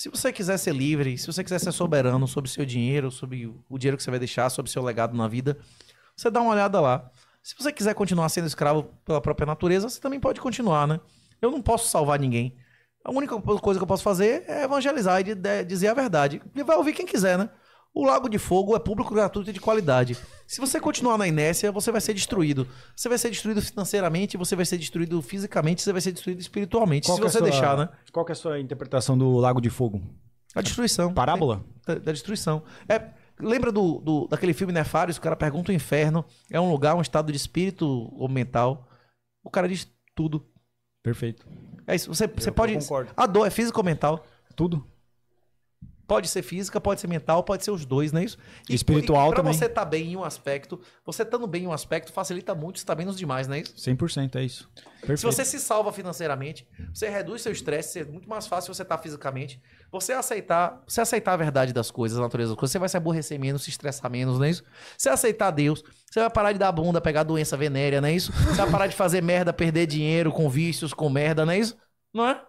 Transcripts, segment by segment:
Se você quiser ser livre, se você quiser ser soberano sobre o seu dinheiro, sobre o dinheiro que você vai deixar, sobre o seu legado na vida, você dá uma olhada lá. Se você quiser continuar sendo escravo pela própria natureza, você também pode continuar, né? Eu não posso salvar ninguém. A única coisa que eu posso fazer é evangelizar e dizer a verdade. E vai ouvir quem quiser, né? O Lago de Fogo é público gratuito e de qualidade. Se você continuar na inércia, você vai ser destruído. Você vai ser destruído financeiramente, você vai ser destruído fisicamente, você vai ser destruído espiritualmente. Qual se é você é sua, deixar, né? Qual é a sua interpretação do Lago de Fogo? A destruição. Parábola? Da, é, da destruição. É, lembra do, do, daquele filme Nefários? O cara pergunta o inferno. É um lugar, um estado de espírito ou mental. O cara diz tudo. Perfeito. É isso. Você, você pode. Concordo. A dor é físico ou mental? Tudo. Pode ser física, pode ser mental, pode ser os dois, não é isso? E, Espiritual e pra também. Para você estar tá bem em um aspecto, você estando bem em um aspecto facilita muito estar tá bem nos demais, não é isso? 100% é isso. Perfeito. Se você se salva financeiramente, você reduz seu estresse, é muito mais fácil você estar tá fisicamente. Você aceitar, você aceitar a verdade das coisas, a natureza das coisas, você vai se aborrecer menos, se estressar menos, não é isso? Você aceitar Deus, você vai parar de dar bunda, pegar doença venérea, não é isso? Você vai parar de fazer merda, perder dinheiro com vícios, com merda, não é isso? Não é?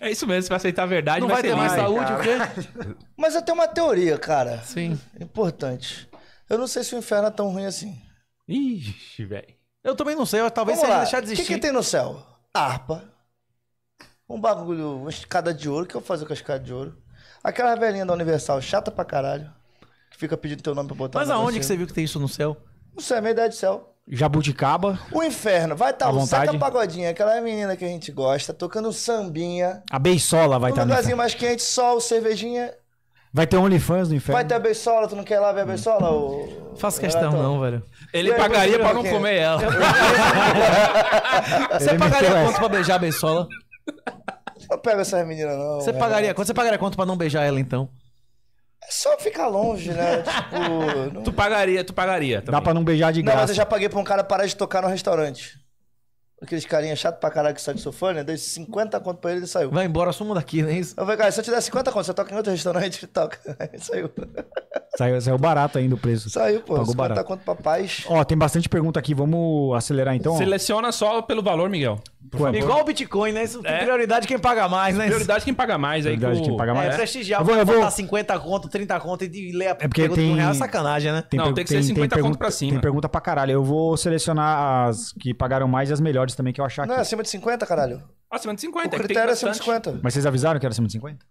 É isso mesmo, se aceitar a verdade, não vai, ter mais saúde, cara. Mas eu tenho uma teoria, cara. Sim. É importante. Eu não sei se o inferno é tão ruim assim. Ixi, velho. Eu também não sei, talvez Vamos seja deixar de existir. O que, que tem no céu? Harpa. Um bagulho, uma escada de ouro. O que eu faço, com a escada de ouro? Aquela velhinha da Universal, chata pra caralho. Que fica pedindo teu nome pra botar Mas aonde que você viu que tem isso no céu? Não sei, é minha ideia de céu. Jabuticaba. O inferno. Vai estar tá o Zeca Pagodinha, aquela menina que a gente gosta, tocando sambinha. A Beisola vai estar Um tá lugarzinho mais quente, sol, cervejinha. Vai ter OnlyFans no inferno. Vai ter a Beisola, tu não quer ir lá ver a hum. Beisola? Ou... Faço questão não, velho. Ele aí, pagaria pra não quem? comer ela. Você pagaria quanto pra beijar a Beisola? Não pego essas meninas não. Você pagaria, quanto você pagaria quanto pra não beijar ela então? É só ficar longe, né? tipo. não- Tu pagaria, tu pagaria. Dá pra não beijar de Não, mas eu já paguei pra um cara parar de tocar no restaurante. Aqueles carinha chato pra caralho que de sofá, eu né? dei 50 conto pra ele e saiu. Vai embora, suma daqui, não é isso? Eu falei, cara, se eu te der 50 conto, você toca em outro restaurante? Ele toca. Aí saiu. Saiu, saiu barato ainda o preço. Saiu, pô. Pagou 50 barato. conto pra paz. Ó, tem bastante pergunta aqui, vamos acelerar então. ó. Seleciona só pelo valor, Miguel. Igual o Bitcoin, né? Isso, é, é. Prioridade quem paga mais, né? Prioridade quem paga mais. Aí prioridade com... quem paga mais. É, é. prestigiar. Eu vou, vou... botar 50 conto, 30 conto e ler a é porque pergunta tem... real é sacanagem, né? Tem Não, tem que ser 50 tem conto pra cima. Tem pergunta pra caralho. Eu vou selecionar as que pagaram mais e as melhores também que eu achar aqui. Não, é acima de 50, caralho. Acima de 50. O é critério é acima de 50. Mas vocês avisaram que era acima de 50?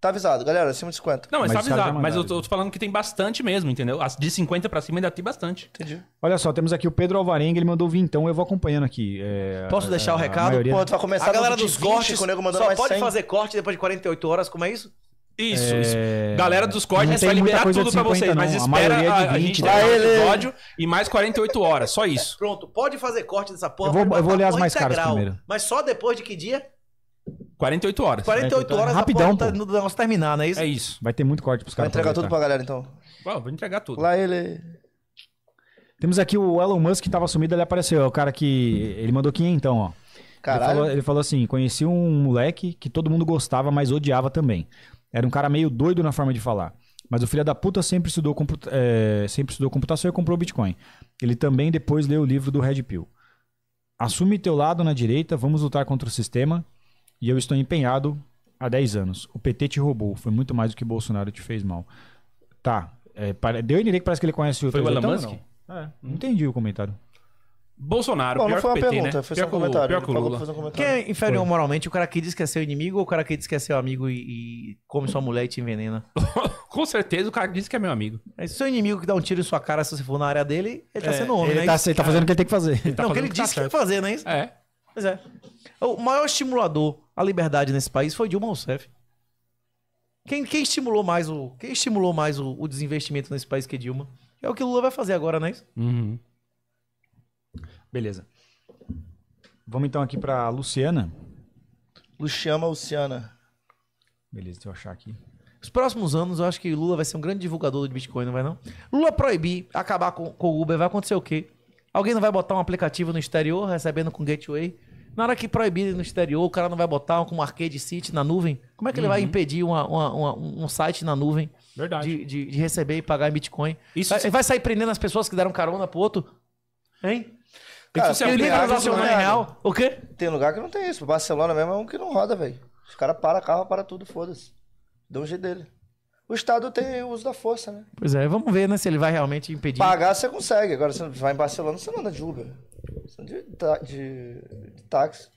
Tá avisado, galera, acima de 50. Não, é mas, mas tá avisado. Mas eu tô, eu tô, falando que tem bastante mesmo, entendeu? De 50 pra cima ainda tem bastante. Entendi. Olha só, temos aqui o Pedro Alvarenga, ele mandou então eu vou acompanhando aqui. É, Posso a, deixar o recado? A, Pô, tu vai começar a galera dos cortes. Só pode 100. fazer corte depois de 48 horas, como é isso? Isso, é... isso. Galera dos cortes vai é liberar tudo para vocês, não. mas espera é a, é 20, a gente né? dar ele... episódio e mais 48 horas, só isso. Pronto, pode fazer corte dessa porra. Eu vou, eu vou tá ler as mais caras primeiro. Mas só depois de que dia? 48 horas. 48, horas rapidão, após o negócio terminar, não é isso? É isso. Vai ter muito corte pros caras. Vai entregar tudo tá? pra galera, então. Bom, vou entregar tudo. Lá ele... Temos aqui o Elon Musk que tava sumido, ele apareceu. É o cara que... Ele mandou quem então, ó. Caralho. Ele falou, ele falou assim, conheci um moleque que todo mundo gostava, mas odiava também. Era um cara meio doido na forma de falar. Mas o filho da puta sempre estudou, computa é, sempre estudou computação e comprou Bitcoin. Ele também depois leu o livro do Red Pill. Assume teu lado na direita, vamos lutar contra o sistema. E eu estou empenhado há 10 anos. O PT te roubou. Foi muito mais do que Bolsonaro te fez mal. Tá. É, para... Deu a entender que parece que ele conhece o Foi o Elon Musk? Não? É, não hum. entendi o comentário. Bolsonaro, Bom, não foi uma PT, pergunta, né? foi só um comentário. Pior que Lula. Um comentário. Quem é inferior foi. moralmente? O cara que diz que é seu inimigo ou o cara que diz que é seu amigo e, e come sua mulher e te envenena? Com certeza o cara que diz que é meu amigo. É seu inimigo que dá um tiro em sua cara se você for na área dele, ele tá é, tá sendo homem, ele né? Tá, ele tá fazendo é. o que ele tem que fazer. Ele tá não, o que ele que disse tá que tem que fazer, não é isso? É. Pois é. É o maior estimulador à liberdade nesse país foi Dilma Rousseff. Quem, quem estimulou mais, o, quem estimulou mais o, o, desinvestimento nesse país que é Dilma? É o que Lula vai fazer agora, não é isso? Uhum. Beleza. Vamos então aqui para Luciana. Luciana, Luciana. Beleza, deixa eu achar aqui. Os próximos anos, eu acho que Lula vai ser um grande divulgador do Bitcoin, não vai não? Lula proibir, acabar com o Uber, vai acontecer o quê? Alguém não vai botar um aplicativo no exterior recebendo com gateway? Na hora que proibir no exterior, o cara não vai botar um arcade city na nuvem? Como é que ele uhum. vai impedir uma, uma, uma, um site na nuvem de, de, de, receber e pagar em Bitcoin? Isso vai, se... vai sair prendendo as pessoas que deram carona pro outro? Hein? Cara, isso é é real. O quê? Tem lugar que não tem isso. Barcelona mesmo é um que não roda, velho. Os caras param carro, para tudo, foda-se. Dão um jeito dele. O Estado tem o uso da força, né? Pois é, vamos ver, né, se ele vai realmente impedir. Pagar você consegue. Agora, você vai em Barcelona, você não anda de Uber de, de, de táxi.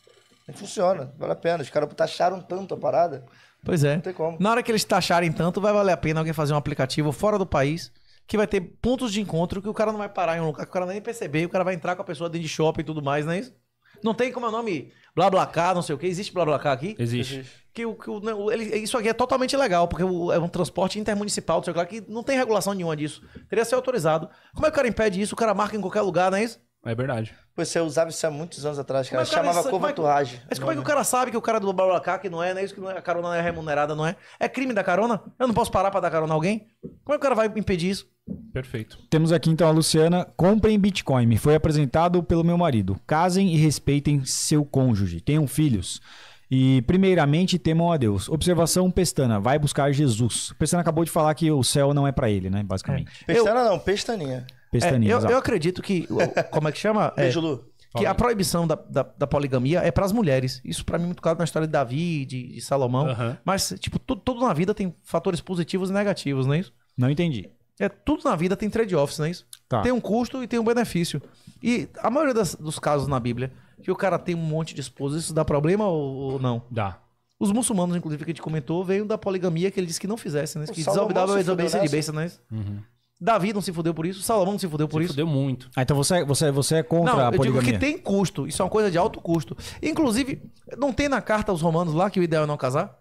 funciona, vale a pena. Os caras taxaram tanto a parada. Pois é. Não tem como. Na hora que eles taxarem tanto, vai valer a pena alguém fazer um aplicativo fora do país que vai ter pontos de encontro que o cara não vai parar em um lugar que o cara nem perceber, o cara vai entrar com a pessoa dentro de shopping e tudo mais, não é isso? Não tem como é o nome BlaBlaCar, não sei o que. Existe BlaBlaCar aqui? Existe. Que, o, que ele, isso aqui é totalmente legal, porque é um transporte intermunicipal, não sei o que, que não tem regulação nenhuma disso. Teria que ser autorizado. Como é que o cara impede isso? O cara marca em qualquer lugar, não é isso? É verdade. Pois você usava isso há muitos anos atrás, cara. cara chamava é- covoturragem. Mas, como é que o cara sabe que o cara do Babalacá, que não é, né? Isso que não é, a carona não é remunerada, não é? É crime da carona? Eu não posso parar pra dar carona a alguém? Como é que o cara vai impedir isso? Perfeito. Temos aqui então a Luciana. Comprem Bitcoin. Me foi apresentado pelo meu marido. Casem e respeitem seu cônjuge. Tenham filhos. E primeiramente temam a Deus. Observação Pestana, vai buscar Jesus. Pestana acabou de falar que o céu não é para ele, né, basicamente. É. Pestana Eu... não, Pestaninha. Pestaninha, é, eu, eu, acredito que. Como é que chama? É, Beijo, Que a proibição da, da, da poligamia é para as mulheres. Isso para mim é muito claro na história de Davi, de, de Salomão. Uhum. Mas, tipo, tudo, tudo na vida tem fatores positivos e negativos, não é isso? Não entendi. É, tudo na vida tem trade-offs, não é isso? Tá. Tem um custo e tem um benefício. E a maioria das, dos casos na Bíblia que o cara tem um monte de esposas, isso dá problema ou, ou não? Dá. Os muçulmanos, inclusive, que a gente comentou, veio da poligamia que ele disse que não fizesse, né? Que desobedava a desobediência de besta, né? É uhum. Davi não se fudeu por isso, Salomão não se fudeu por se isso. Fudeu muito. Ah, então você, é, você, é, você é contra não, a poligamia? Eu digo que tem custo. Isso é uma coisa de alto custo. Inclusive, não tem na carta aos romanos lá que o ideal é não casar?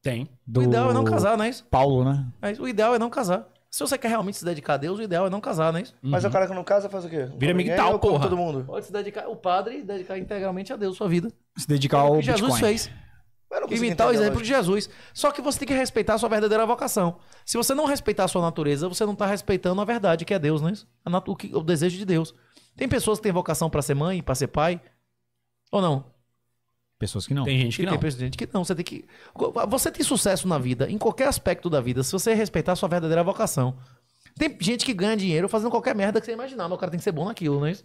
Tem. Do... O ideal é não casar, não é isso? Paulo, né? Mas é o ideal é não casar. Se você quer realmente se dedicar a Deus, o ideal é não casar, não é isso? Uhum. Mas o cara que não casa faz o quê? Vira tal, porra. Todo mundo. Pode se dedicar, o padre dedicar integralmente a Deus sua vida. Se dedicar é ao que Jesus Bitcoin. fez não consigo imitar o exemplo de Jesus. Só que você tem que respeitar a sua verdadeira vocação. Se você não respeitar a sua natureza, você não está respeitando a verdade, que é Deus, né? O, que, o desejo de Deus. Tem pessoas que têm vocação para ser mãe, para ser pai, ou não? Pessoas que não. Tem gente que, não. Tem gente que não. Você tem que. Você tem sucesso na vida, em qualquer aspecto da vida, se você respeitar a sua verdadeira vocação. Tem gente que ganha dinheiro fazendo qualquer merda que você imaginar, mas o cara tem que ser bom naquilo, não é isso?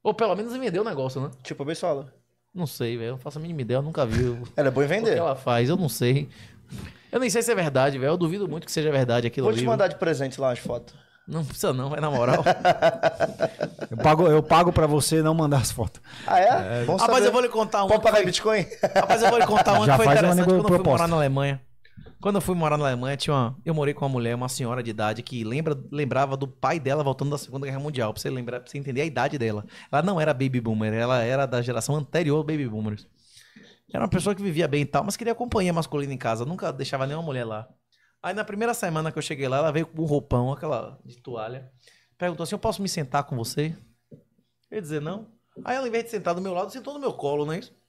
Ou pelo menos vender o negócio, né? Tipo a Beisola. Não sei, velho. Eu não faço a mínima ideia, eu nunca vi. Ela é boa em vender. O que ela faz, eu não sei. Eu nem sei se é verdade, velho. Eu duvido muito que seja verdade aquilo ali. Vou te mandar de presente lá as fotos. Não precisa não, vai na moral. eu pago, eu pago pra você não mandar as fotos. Ah, é? é... Rapaz, eu vou lhe contar um. Pode pagar em Bitcoin? Rapaz, eu vou lhe contar um que foi interessante quando eu fui morar na Alemanha. Quando eu fui morar na Alemanha, tinha uma, eu morei com uma mulher, uma senhora de idade, que lembra, lembrava do pai dela voltando da Segunda Guerra Mundial, pra você, lembrar, pra você entender a idade dela. Ela não era baby boomer, ela era da geração anterior baby boomers. Era uma pessoa que vivia bem e tal, mas queria companhia masculina em casa, nunca deixava nenhuma mulher lá. Aí na primeira semana que eu cheguei lá, ela veio com um roupão, aquela de toalha, perguntou assim, eu posso me sentar com você? Eu ia dizer não. Aí ela, ao invés de sentar do meu lado, sentou no meu colo, não é isso?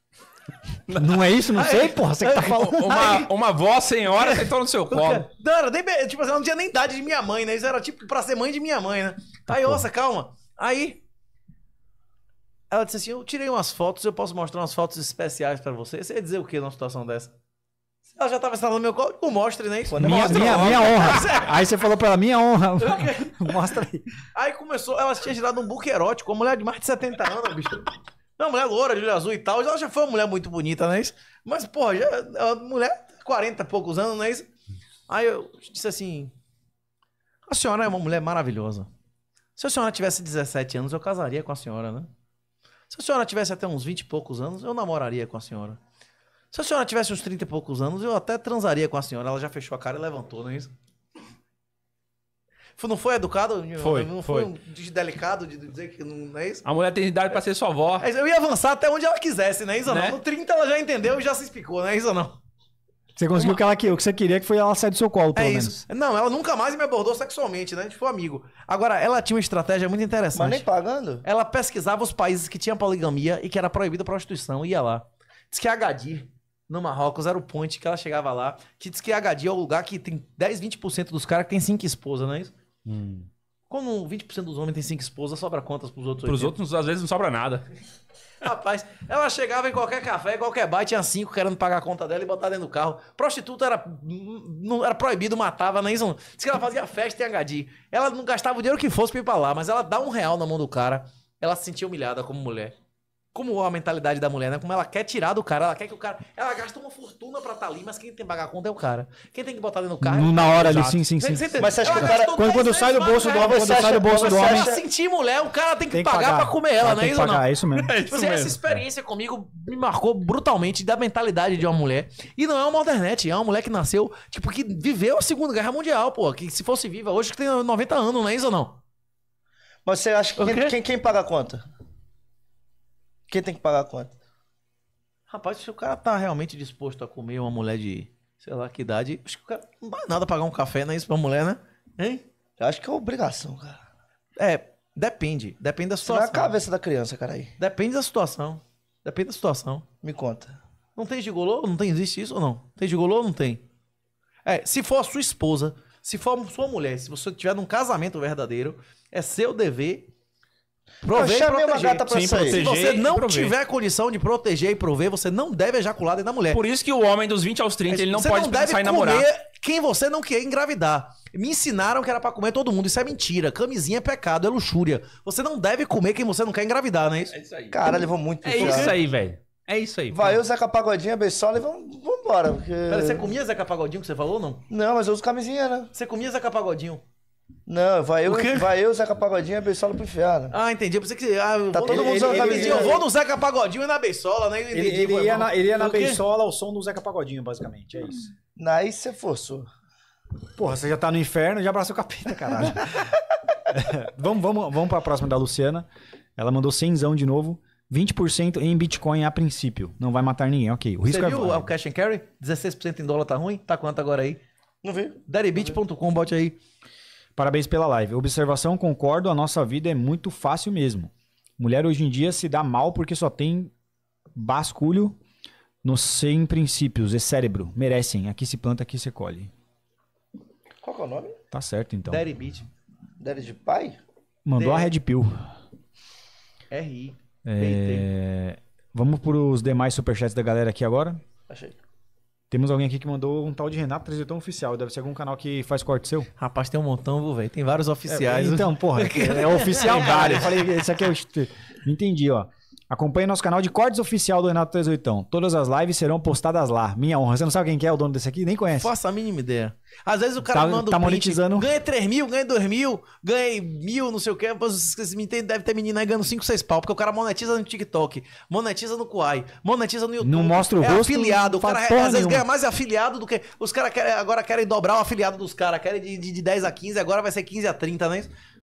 Não é isso? Não aí, sei, porra. Você que tá falando. Uma, uma avó senhora sentou tá no seu colo. Não, nem, tipo, assim, ela não tinha nem idade de minha mãe, né? Isso era tipo pra ser mãe de minha mãe, né? Tá aí, nossa, calma. Aí. Ela disse assim: Eu tirei umas fotos, eu posso mostrar umas fotos especiais pra você. Você ia dizer o que numa situação dessa? Ela já tava instalando meu colo, não mostre, né? Isso. Minha, minha, minha honra. aí você falou pra ela, minha honra. Mostra aí. Aí começou, ela tinha tirado um buquerote erótico, uma mulher de mais de 70 anos, bicho. Não, mulher loura, de olho azul e tal. Ela já foi uma mulher muito bonita, não é isso? Mas, porra, já, a mulher, 40 e poucos anos, não é isso? Aí eu disse assim: A senhora é uma mulher maravilhosa. Se a senhora tivesse 17 anos, eu casaria com a senhora, né? Se a senhora tivesse até uns 20 e poucos anos, eu namoraria com a senhora. Se a senhora tivesse uns 30 e poucos anos, eu até transaria com a senhora. Ela já fechou a cara e levantou, não é isso? Não foi educado? Foi. Não foi, foi. um delicado de dizer que não é isso? A mulher tem idade pra é. ser sua avó. É, eu ia avançar até onde ela quisesse, né, Isa? Né? Não? No 30 ela já entendeu e já se explicou, né, Isa? Não. Você conseguiu Uma... o que ela que o que você queria que foi ela sair do seu colo, é pelo é menos. Não, ela nunca mais me abordou sexualmente, né? A gente foi amigo. Agora, ela tinha uma estratégia muito interessante. Mas nem pagando? Ela pesquisava os países que tinha poligamia e que era proibida a prostituição ia lá. Diz que Agadir, no Marrocos, era o ponte que ela chegava lá. Que diz que Agadir é o lugar que tem 10, 20% dos caras que tem cinco esposas, não é isso? Hum. Como 20% dos homens tem cinco esposas, sobra quantas pros outros? Pros 80? outros, às vezes, não sobra nada. Rapaz, ela chegava em qualquer café, qualquer bar, tinha cinco querendo pagar a conta dela e botar dentro do carro. Prostituta era, não, era proibido, matava, nem isso. Diz que ela fazia festa em HD. Ela não gastava o dinheiro que fosse pra ir pra lá, mas ela dá um real na mão do cara. Ela se sentia humilhada como mulher como a mentalidade da mulher, né? Como ela quer tirar do cara, ela quer que o cara. Ela gasta uma fortuna pra estar tá ali, mas quem tem que pagar a conta é o cara. Quem tem que botar dentro do carro. No, é na hora ali, sim, sim, sim. mas você acha que o cara. Quando, quando sai do bolso do homem, quando sai do bolso do homem. Pra sentir mulher, o cara tem que, tem que pagar, pagar pra comer ela, ela não é isso? Pagar, não? É isso mesmo. É isso mesmo. Essa experiência comigo me marcou brutalmente da mentalidade de uma mulher. E não é uma modernete, é uma mulher que nasceu, tipo, que viveu a Segunda Guerra Mundial, pô. Que se fosse viva hoje, que tem 90 anos, não é isso ou não? Mas você acha que quem, quem, quem paga a conta? Quem tem que pagar quanto? conta? Rapaz, se o cara tá realmente disposto a comer uma mulher de, sei lá que idade, acho que o cara não dá nada pagar um café, não é isso pra mulher, né? Hein? Eu acho que é obrigação, cara. É, depende. Depende da situação. Será a cabeça da criança, cara aí. Depende da situação. Depende da situação. Me conta. Não tem gigolô? Não tem? Existe isso ou não? Tem gigolô ou não tem? É, se for a sua esposa, se for sua mulher, se você tiver num casamento verdadeiro, é seu dever Prover eu uma gata pra Sim, sair. Proteger, Se você não tiver condição de proteger e prover, você não deve ejacular dentro da mulher. Por isso que o homem dos 20 aos 30, é, ele não pode não deve pensar em namorar. quem você não quer engravidar. Me ensinaram que era pra comer todo mundo. Isso é mentira. Camisinha é pecado, é luxúria. Você não deve comer quem você não quer engravidar, não é isso? É isso aí. Cara, levou muito É isso aí, velho. É isso aí. Vai, eu, Zeca Pagodinha, Bessola e vamos, vamos embora. Porque... Pera, você comia Zeca Pagodinho que você falou ou não? Não, mas eu uso camisinha, né? Você comia Zeca Pagodinho? Não, vai eu, vai eu, Zeca Pagodinho e a Beisola pro inferno. Ah, entendi. Eu que. Ah, tá todo mundo usando camisinha. Eu vou no Zeca Pagodinho e na Beisola, né? ele, ele, ia, na, ele ia na Beisola ao som do Zeca Pagodinho, basicamente. É isso. Aí você forçou. Porra, você já tá no inferno já abraçou o capeta, caralho. vamos, vamos, vamos pra próxima da Luciana. Ela mandou 100 de novo. 20% em Bitcoin a princípio. Não vai matar ninguém, ok. O risco Você é viu é... o cash and carry? 16% em dólar tá ruim? Tá quanto agora aí? Não vi. Deribit.com, bote aí. Parabéns pela live. Observação, concordo, a nossa vida é muito fácil mesmo. Mulher hoje em dia se dá mal porque só tem basculho nos 100 princípios e cérebro. Merecem. Aqui se planta, aqui se colhe. Qual é o nome? Tá certo, então. Daddy Beat. Daddy de pai? Mandou Daddy. a Red Pill. RI. É... Vamos para os demais superchats da galera aqui agora? Achei. Temos alguém aqui que mandou um tal de Renato tão Oficial. Deve ser algum canal que faz corte seu? Rapaz, tem um montão, velho. Tem vários é, oficiais. É, então, porra, é, é oficial vários. Eu falei, esse aqui é o. Entendi, ó. Acompanhe nosso canal de cortes oficial do Renato 38. Todas as lives serão postadas lá. Minha honra. Você não sabe quem é o dono desse aqui? Nem conhece. Faça a mínima ideia. Às vezes o cara tá, manda tá print, monetizando. ganha 3 mil, ganha 2 mil, ganha mil, não sei o quê. Vocês me entendem, deve ter menino aí ganhando 5, 6 pau. Porque o cara monetiza no TikTok, monetiza no Kuai, monetiza no YouTube. Não mostra o é rosto. afiliado. O cara às vezes ganha mais afiliado do que... Os caras agora querem dobrar o afiliado dos caras. Querem de, de, de 10 a 15, agora vai ser 15 a 30, não é isso?